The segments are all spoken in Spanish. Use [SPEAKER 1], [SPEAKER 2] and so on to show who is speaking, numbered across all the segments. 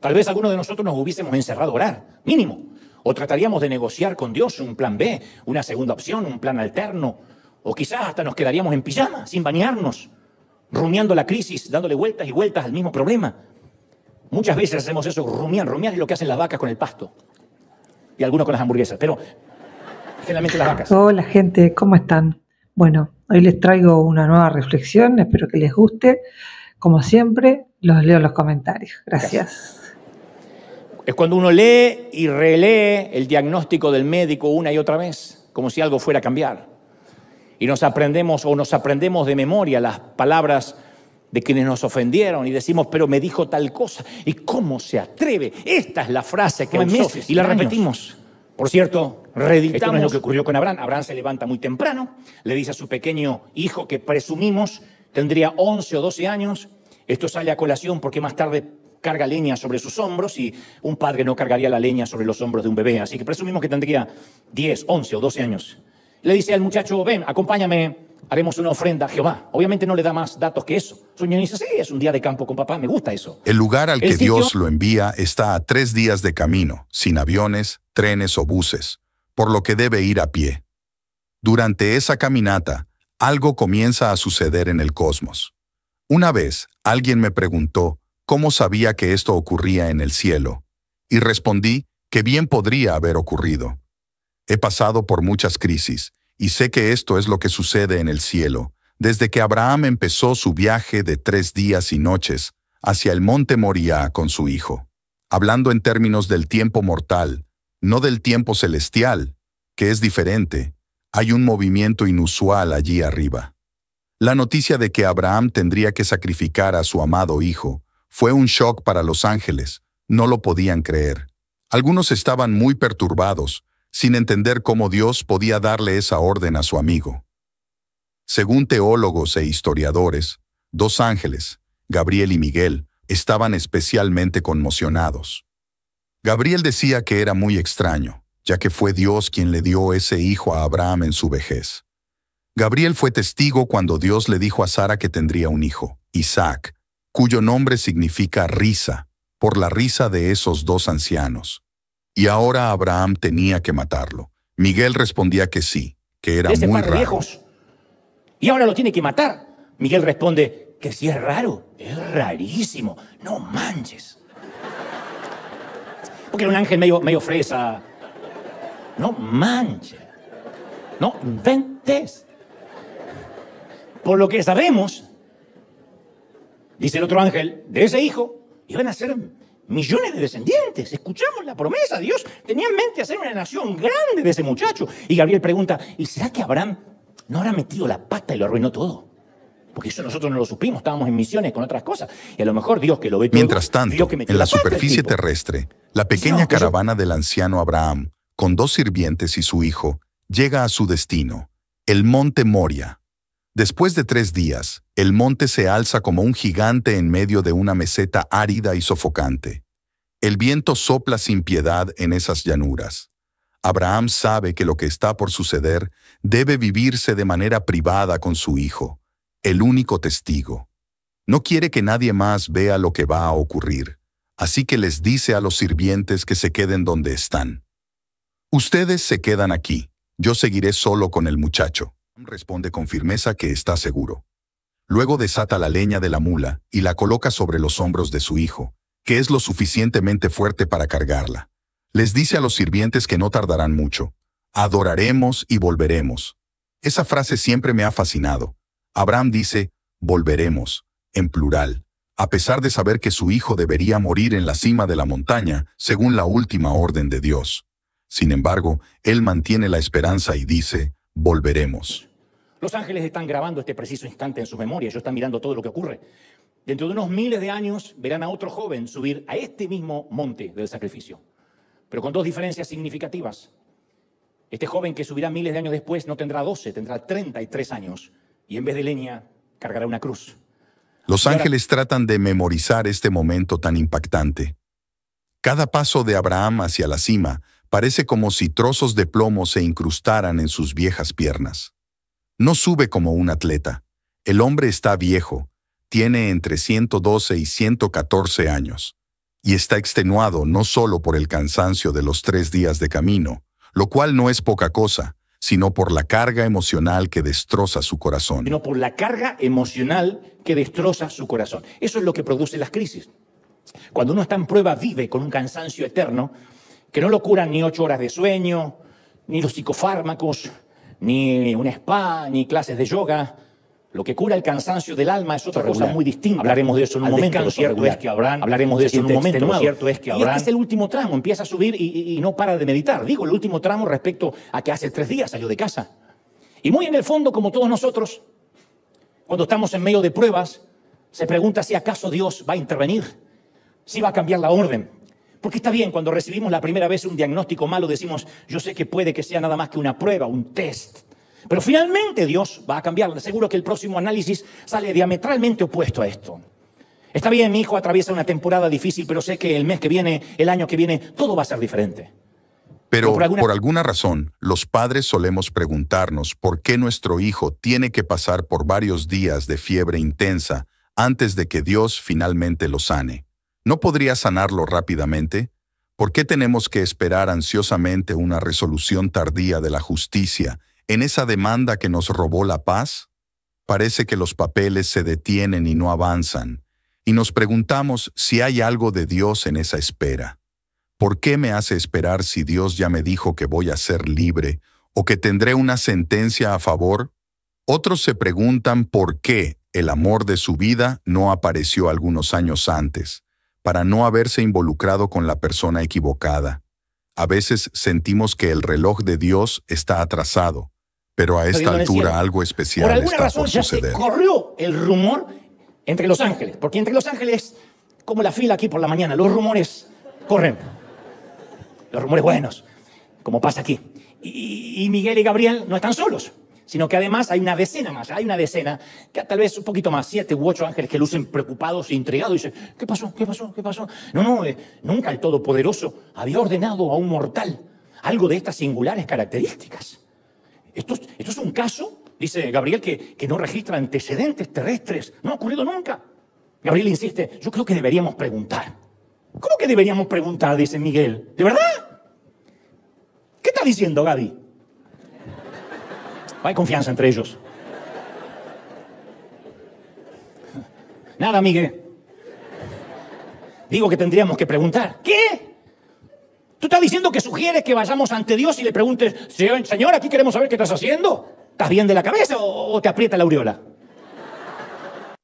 [SPEAKER 1] Tal vez alguno de nosotros nos hubiésemos encerrado a orar, mínimo. O trataríamos de negociar con Dios un plan B, una segunda opción, un plan alterno. O quizás hasta nos quedaríamos en pijama, sin bañarnos, rumiando la crisis, dándole vueltas y vueltas al mismo problema. Muchas veces hacemos eso, rumian, rumian, es lo que hacen las vacas con el pasto. Y algunos con las hamburguesas, pero generalmente las vacas. Hola gente, ¿cómo están? Bueno, hoy les traigo una nueva reflexión, espero que les guste. Como siempre, los leo en los comentarios. Gracias es cuando uno lee y relee el diagnóstico del médico una y otra vez, como si algo fuera a cambiar. Y nos aprendemos o nos aprendemos de memoria las palabras de quienes nos ofendieron y decimos, pero me dijo tal cosa. ¿Y cómo se atreve? Esta es la frase que me meses, y la repetimos. Por cierto, reditamos. lo que ocurrió con Abraham. Abraham se levanta muy temprano, le dice a su pequeño hijo que presumimos tendría 11 o 12 años. Esto sale a colación porque más tarde carga leña sobre sus hombros y un padre no cargaría la leña sobre los hombros de un bebé. Así que presumimos que tendría 10, 11 o 12 años. Le dice al muchacho, ven, acompáñame, haremos una ofrenda a Jehová. Obviamente no le da más datos que eso. Su dice, sí, es un día de campo con papá, me gusta eso.
[SPEAKER 2] El lugar al que este Dios lo envía está a tres días de camino, sin aviones, trenes o buses, por lo que debe ir a pie. Durante esa caminata, algo comienza a suceder en el cosmos. Una vez, alguien me preguntó, cómo sabía que esto ocurría en el cielo, y respondí que bien podría haber ocurrido. He pasado por muchas crisis, y sé que esto es lo que sucede en el cielo, desde que Abraham empezó su viaje de tres días y noches hacia el monte Moriah con su hijo. Hablando en términos del tiempo mortal, no del tiempo celestial, que es diferente, hay un movimiento inusual allí arriba. La noticia de que Abraham tendría que sacrificar a su amado hijo fue un shock para los ángeles, no lo podían creer. Algunos estaban muy perturbados, sin entender cómo Dios podía darle esa orden a su amigo. Según teólogos e historiadores, dos ángeles, Gabriel y Miguel, estaban especialmente conmocionados. Gabriel decía que era muy extraño, ya que fue Dios quien le dio ese hijo a Abraham en su vejez. Gabriel fue testigo cuando Dios le dijo a Sara que tendría un hijo, Isaac, cuyo nombre significa risa, por la risa de esos dos ancianos. Y ahora Abraham tenía que matarlo. Miguel respondía que sí, que era muy raro.
[SPEAKER 1] Y ahora lo tiene que matar. Miguel responde que sí es raro, es rarísimo, no manches. Porque era un ángel medio, medio fresa. No manches. No inventes. Por lo que sabemos, dice el otro ángel, de ese hijo iban a ser millones de descendientes. Escuchamos la promesa. Dios tenía en mente hacer una nación grande de ese muchacho. Y Gabriel pregunta, ¿y será que Abraham no habrá metido la pata y lo arruinó todo? Porque eso nosotros no lo supimos, estábamos en misiones con otras cosas. Y a lo mejor Dios que lo ve Mientras tanto, en la, superficie
[SPEAKER 2] terrestre, la pequeña caravana del anciano Abraham, con dos sirvientes y su hijo, llega a su destino, el monte Moria, Después de tres días, el monte se alza como un gigante en medio de una meseta árida y sofocante. El viento sopla sin piedad en esas llanuras. Abraham sabe que lo que está por suceder debe vivirse de manera privada con su hijo, el único testigo. No quiere que nadie más vea lo que va a ocurrir, así que les dice a los sirvientes que se queden donde están. Ustedes se quedan aquí, yo seguiré solo con el muchacho. Responde con firmeza que está seguro. Luego desata la leña de la mula y la coloca sobre los hombros de su hijo, que es lo suficientemente fuerte para cargarla. Les dice a los sirvientes que no tardarán mucho. Adoraremos y volveremos. Esa frase siempre me ha fascinado. Abraham dice, volveremos, en plural, a pesar de saber que su hijo debería morir en la cima de la montaña, según la última orden de Dios. Sin embargo, él mantiene la esperanza y dice, volveremos.
[SPEAKER 1] Los ángeles están grabando este preciso instante en sus memorias, ellos están mirando todo lo que ocurre. Dentro de unos miles de años verán a otro joven subir a este mismo monte del sacrificio, pero con dos diferencias significativas. Este joven que subirá miles de años después no tendrá 12, tendrá 33 años y en vez de leña cargará una cruz.
[SPEAKER 2] Los ángeles tratan de memorizar este momento tan impactante. Cada paso de Abraham hacia la cima parece como si trozos de plomo se incrustaran en sus viejas piernas. No sube como un atleta. El hombre está viejo, tiene entre 112 y 114 años, y está extenuado no solo por el cansancio de los tres días de camino, lo cual no es poca cosa, sino por la carga emocional que destroza su corazón. Sino por
[SPEAKER 1] la carga emocional que destroza su corazón. Eso es lo que produce las crisis. Cuando uno está en prueba, vive con un cansancio eterno que no lo curan ni ocho horas de sueño, ni los psicofármacos, ni un spa, ni clases de yoga. Lo que cura el cansancio del alma es otra cosa muy distinta. Hablaremos de eso en un momento. Lo cierto es que habrán. Hablaremos de eso en un momento. Lo cierto es que habrán. Y este es el último tramo. Empieza a subir y, y, no para de meditar. Digo, el último tramo respecto a que hace tres días salió de casa. Y muy en el fondo, como todos nosotros, cuando estamos en medio de pruebas, se pregunta si acaso Dios va a intervenir, si va a cambiar la orden. Porque está bien, cuando recibimos la primera vez un diagnóstico malo, decimos, yo sé que puede que sea nada más que una prueba, un test. Pero finalmente Dios va a cambiarlo. Seguro que el próximo análisis sale diametralmente opuesto a esto. Está bien, mi hijo atraviesa una temporada difícil, pero sé que el mes que viene, el año que viene, todo va a ser diferente.
[SPEAKER 2] Pero por alguna... razón, los padres solemos preguntarnos por qué nuestro hijo tiene que pasar por varios días de fiebre intensa antes de que Dios finalmente lo sane. ¿No podría sanarlo rápidamente? ¿Por qué tenemos que esperar ansiosamente una resolución tardía de la justicia en esa demanda que nos robó la paz? Parece que los papeles se detienen y no avanzan, y nos preguntamos si hay algo de Dios en esa espera. ¿Por qué me hace esperar si Dios ya me dijo que voy a ser libre o que tendré una sentencia a favor? Otros se preguntan por qué el amor de su vida no apareció algunos años antes para no haberse involucrado con la persona equivocada. A veces sentimos que el reloj de Dios está atrasado, pero a esta altura algo especial por está por Se
[SPEAKER 1] corrió el rumor entre los ángeles, porque entre los ángeles como la fila aquí por la mañana, los rumores corren. Los rumores buenos, como pasa aquí. y Miguel y Gabriel no están solos sino que además hay una decena más, hay una decena, que tal vez un poquito más, siete u ocho ángeles que lucen preocupados e intrigados y dicen, ¿qué pasó? ¿Qué pasó? ¿Qué pasó? No, no, eh, nunca el Todopoderoso había ordenado a un mortal algo de estas singulares características. Esto, esto es un caso, dice Gabriel, que, que no registra antecedentes terrestres, no ha ocurrido nunca. Gabriel insiste, yo creo que deberíamos preguntar. ¿Cómo que deberíamos preguntar? Dice Miguel. ¿De verdad? ¿Qué está diciendo Gaby? hay confianza entre ellos. Nada, Miguel. Digo que tendríamos que preguntar. ¿Qué? Tú estás diciendo que sugieres que vayamos ante Dios y le preguntes, Señor, aquí queremos saber qué estás haciendo. ¿Estás bien de la cabeza o te aprieta la aureola?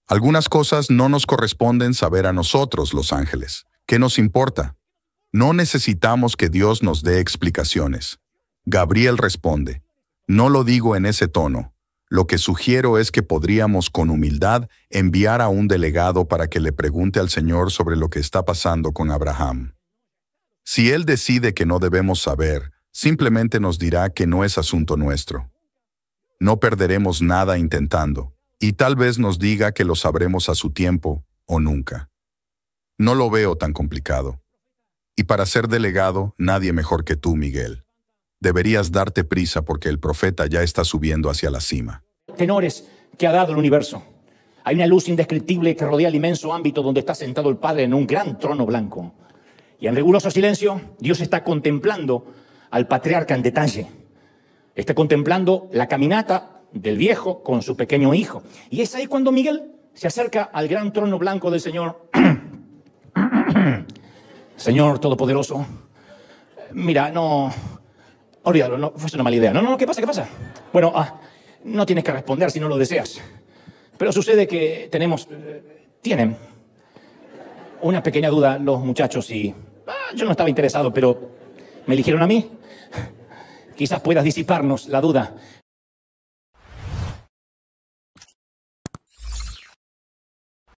[SPEAKER 2] Algunas cosas no nos corresponden saber a nosotros, los ángeles. ¿Qué nos importa? No necesitamos que Dios nos dé explicaciones. Gabriel responde, no lo digo en ese tono. Lo que sugiero es que podríamos con humildad enviar a un delegado para que le pregunte al Señor sobre lo que está pasando con Abraham. Si Él decide que no debemos saber, simplemente nos dirá que no es asunto nuestro. No perderemos nada intentando, y tal vez nos diga que lo sabremos a su tiempo o nunca. No lo veo tan complicado. Y para ser delegado, nadie mejor que tú, Miguel. Deberías darte prisa porque el profeta ya está subiendo hacia la cima.
[SPEAKER 1] Tenores que ha dado el universo. Hay una luz indescriptible que rodea el inmenso ámbito donde está sentado el Padre en un gran trono blanco. Y en riguroso silencio, Dios está contemplando al patriarca en detalle. Está contemplando la caminata del viejo con su pequeño hijo. Y es ahí cuando Miguel se acerca al gran trono blanco del Señor. Señor Todopoderoso, mira, no, Olvídalo, no, fue una mala idea. No, no, ¿qué pasa? ¿Qué pasa? Bueno, ah, no tienes que responder si no lo deseas. Pero sucede que tenemos, eh, tienen una pequeña duda los muchachos y ah, yo no estaba interesado, pero me eligieron a mí.
[SPEAKER 2] Quizás puedas disiparnos la duda